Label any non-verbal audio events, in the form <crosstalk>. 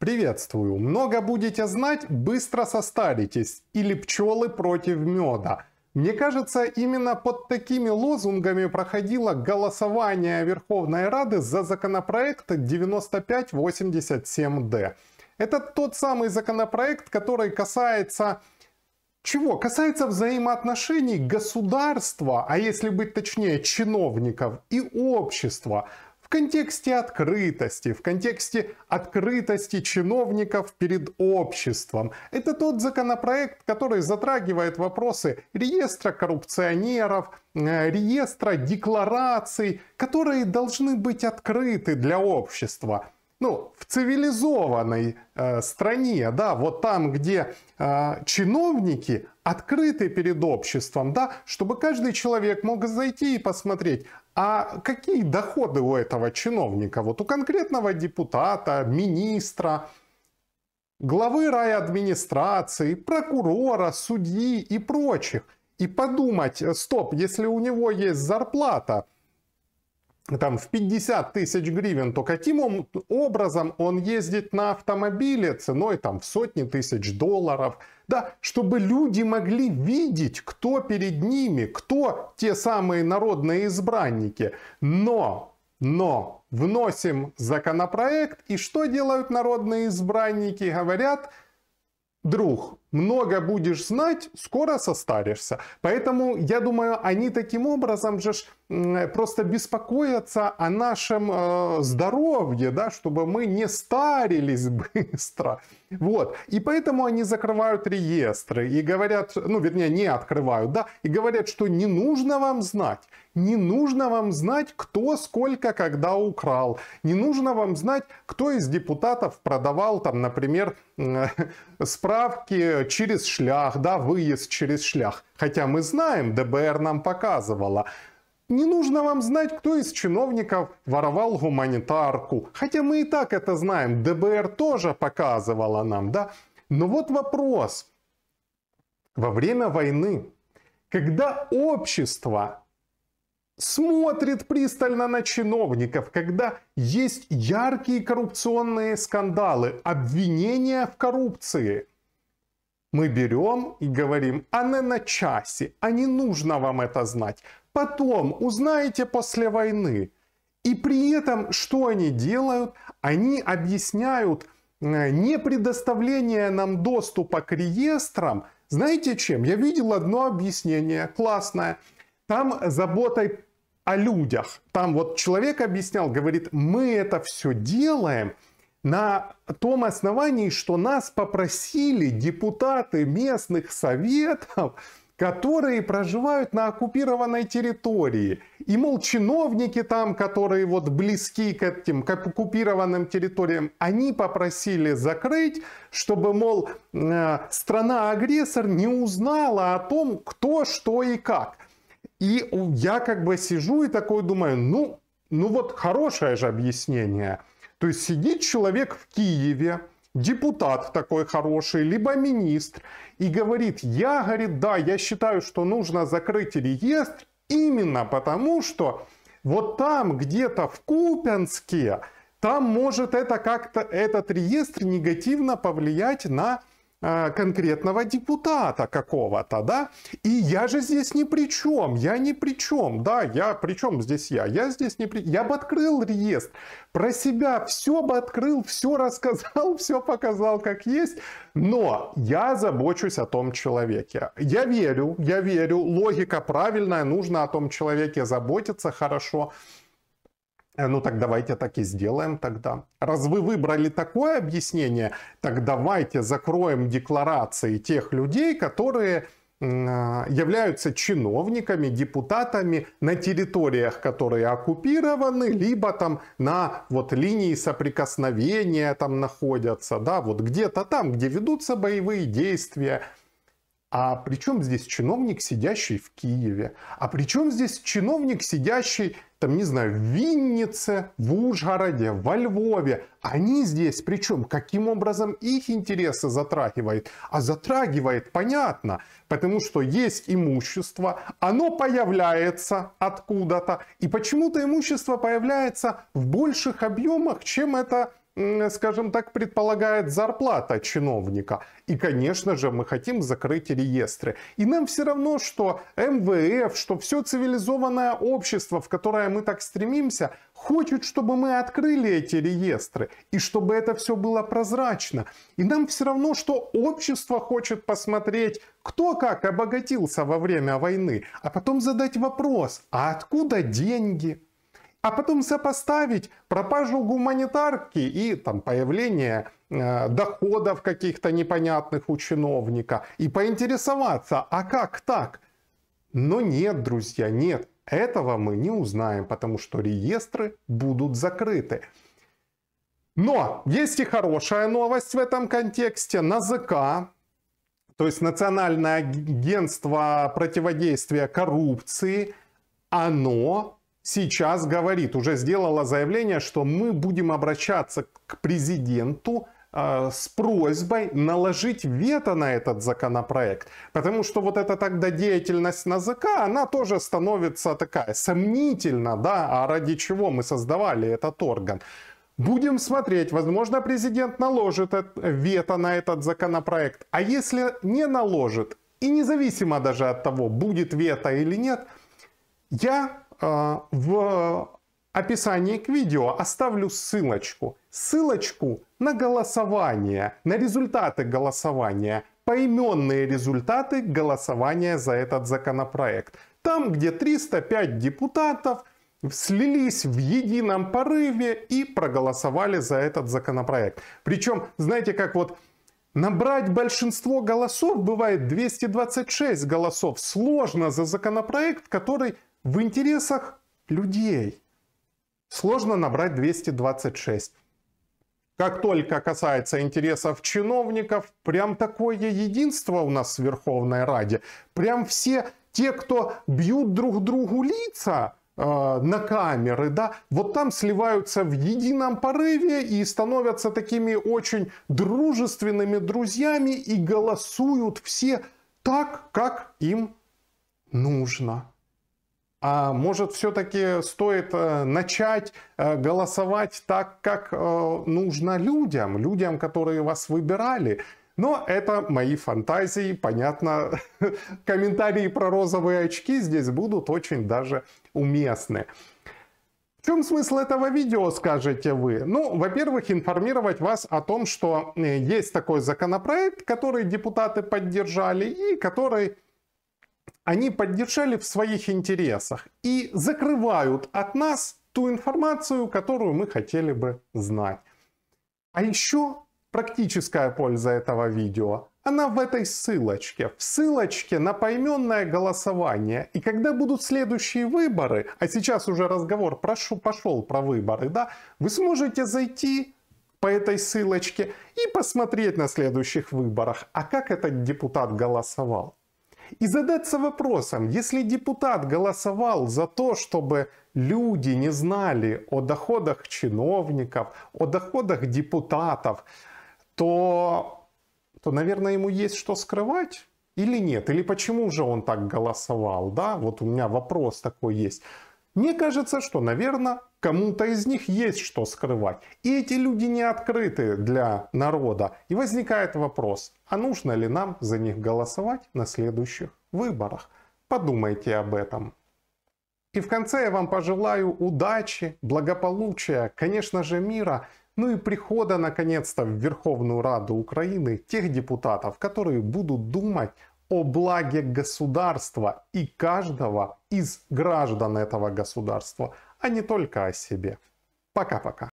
Приветствую! Много будете знать, быстро состаритесь. Или пчелы против меда. Мне кажется, именно под такими лозунгами проходило голосование Верховной Рады за законопроект 9587-д. Это тот самый законопроект, который касается... Чего? Касается взаимоотношений государства, а если быть точнее, чиновников и общества контексте открытости, в контексте открытости чиновников перед обществом. Это тот законопроект, который затрагивает вопросы реестра коррупционеров, э, реестра деклараций, которые должны быть открыты для общества ну, в цивилизованной э, стране, да, вот там, где э, чиновники открыты перед обществом, да, чтобы каждый человек мог зайти и посмотреть, а какие доходы у этого чиновника, вот у конкретного депутата, министра, главы райадминистрации, прокурора, судьи и прочих. И подумать, э, стоп, если у него есть зарплата – там в 50 тысяч гривен, то каким образом он ездит на автомобиле ценой там в сотни тысяч долларов, да, чтобы люди могли видеть, кто перед ними, кто те самые народные избранники. Но, но вносим законопроект, и что делают народные избранники? Говорят, друг, много будешь знать, скоро состаришься. Поэтому, я думаю, они таким образом же просто беспокоятся о нашем э, здоровье, да, чтобы мы не старились <laughs> быстро. Вот. И поэтому они закрывают реестры и говорят, ну, вернее, не открывают, да, и говорят, что не нужно вам знать, не нужно вам знать, кто сколько когда украл, не нужно вам знать, кто из депутатов продавал, там, например, <laughs> справки через шлях, да, выезд через шлях. Хотя мы знаем, ДБР нам показывала, не нужно вам знать, кто из чиновников воровал гуманитарку. Хотя мы и так это знаем. ДБР тоже показывала нам, да? Но вот вопрос. Во время войны, когда общество смотрит пристально на чиновников, когда есть яркие коррупционные скандалы, обвинения в коррупции – мы берем и говорим, а не на часе, а не нужно вам это знать. Потом узнаете после войны. И при этом, что они делают? Они объясняют э, не предоставление нам доступа к реестрам, знаете чем? Я видел одно объяснение, классное. Там заботой о людях. Там вот человек объяснял, говорит, мы это все делаем – на том основании, что нас попросили депутаты местных советов, которые проживают на оккупированной территории. И, мол, чиновники там, которые вот близки к этим, к оккупированным территориям, они попросили закрыть, чтобы, мол, э, страна-агрессор не узнала о том, кто, что и как. И я как бы сижу и такой думаю, ну, ну вот хорошее же объяснение – то есть сидит человек в Киеве, депутат такой хороший, либо министр, и говорит, я, говорит, да, я считаю, что нужно закрыть реестр именно потому, что вот там где-то в Купянске, там может это как-то, этот реестр негативно повлиять на а, конкретного депутата какого-то, да, и я же здесь ни при чем, я ни при чем, да, я при чем здесь я, я здесь не при, я бы открыл реестр, про себя все бы открыл, все рассказал, <laughs> все показал как есть, но я забочусь о том человеке. Я верю, я верю, логика правильная, нужно о том человеке заботиться хорошо, Э, ну так давайте так и сделаем тогда. Раз вы выбрали такое объяснение, так давайте закроем декларации тех людей, которые э, являются чиновниками, депутатами на территориях, которые оккупированы, либо там на вот линии соприкосновения там находятся, да, вот где-то там, где ведутся боевые действия – а при чем здесь чиновник, сидящий в Киеве? А при чем здесь чиновник, сидящий, там, не знаю, в Виннице, в Ужгороде, во Львове? Они здесь причем? Каким образом их интересы затрагивает? А затрагивает, понятно, потому что есть имущество, оно появляется откуда-то, и почему-то имущество появляется в больших объемах, чем это скажем так, предполагает зарплата чиновника. И, конечно же, мы хотим закрыть реестры. И нам все равно, что МВФ, что все цивилизованное общество, в которое мы так стремимся, хочет, чтобы мы открыли эти реестры и чтобы это все было прозрачно. И нам все равно, что общество хочет посмотреть, кто как обогатился во время войны, а потом задать вопрос, а откуда деньги? а потом сопоставить пропажу гуманитарки и там появление э, доходов каких-то непонятных у чиновника и поинтересоваться, а как так? Но нет, друзья, нет, этого мы не узнаем, потому что реестры будут закрыты. Но есть и хорошая новость в этом контексте. На ЗК то есть Национальное агентство противодействия коррупции, оно сейчас говорит, уже сделала заявление, что мы будем обращаться к президенту э, с просьбой наложить вето на этот законопроект. Потому что вот эта тогда деятельность на ЗК, она тоже становится такая сомнительна, да, а ради чего мы создавали этот орган. Будем смотреть, возможно, президент наложит вето на этот законопроект. А если не наложит, и независимо даже от того, будет вето или нет, я а, в описании к видео оставлю ссылочку. Ссылочку на голосование, на результаты голосования, поименные результаты голосования за этот законопроект. Там, где 305 депутатов слились в едином порыве и проголосовали за этот законопроект. Причем, знаете, как вот Набрать большинство голосов бывает 226 голосов. Сложно за законопроект, который в интересах людей. Сложно набрать 226. Как только касается интересов чиновников, прям такое единство у нас в Верховной Раде. Прям все те, кто бьют друг другу лица, э, на камеры, да, вот там сливаются в едином порыве и становятся такими очень дружественными друзьями и голосуют все так, как им нужно. А может все-таки стоит э, начать э, голосовать так, как э, нужно людям, людям, которые вас выбирали. Но это мои фантазии, понятно, <laughs> комментарии про розовые очки здесь будут очень даже уместны. В чем смысл этого видео, скажете вы? Ну, во-первых, информировать вас о том, что есть такой законопроект, который депутаты поддержали и который они поддержали в своих интересах и закрывают от нас ту информацию, которую мы хотели бы знать. А еще практическая польза этого видео. Она в этой ссылочке. В ссылочке на пойменное голосование. И когда будут следующие выборы, а сейчас уже разговор прошу, пошел про выборы, да, вы сможете зайти по этой ссылочке и посмотреть на следующих выборах, а как этот депутат голосовал и задаться вопросом, если депутат голосовал за то, чтобы люди не знали о доходах чиновников, о доходах депутатов, то, то наверное, ему есть что скрывать или нет? Или почему же он так голосовал? Да, вот у меня вопрос такой есть. Мне кажется, что, наверное, Кому-то из них есть что скрывать. И эти люди не открыты для народа. И возникает вопрос, а нужно ли нам за них голосовать на следующих выборах? Подумайте об этом. И в конце я вам пожелаю удачи, благополучия, конечно же мира, ну и прихода наконец-то в Верховную Раду Украины тех депутатов, которые будут думать о благе государства и каждого из граждан этого государства, а не только о себе. Пока-пока.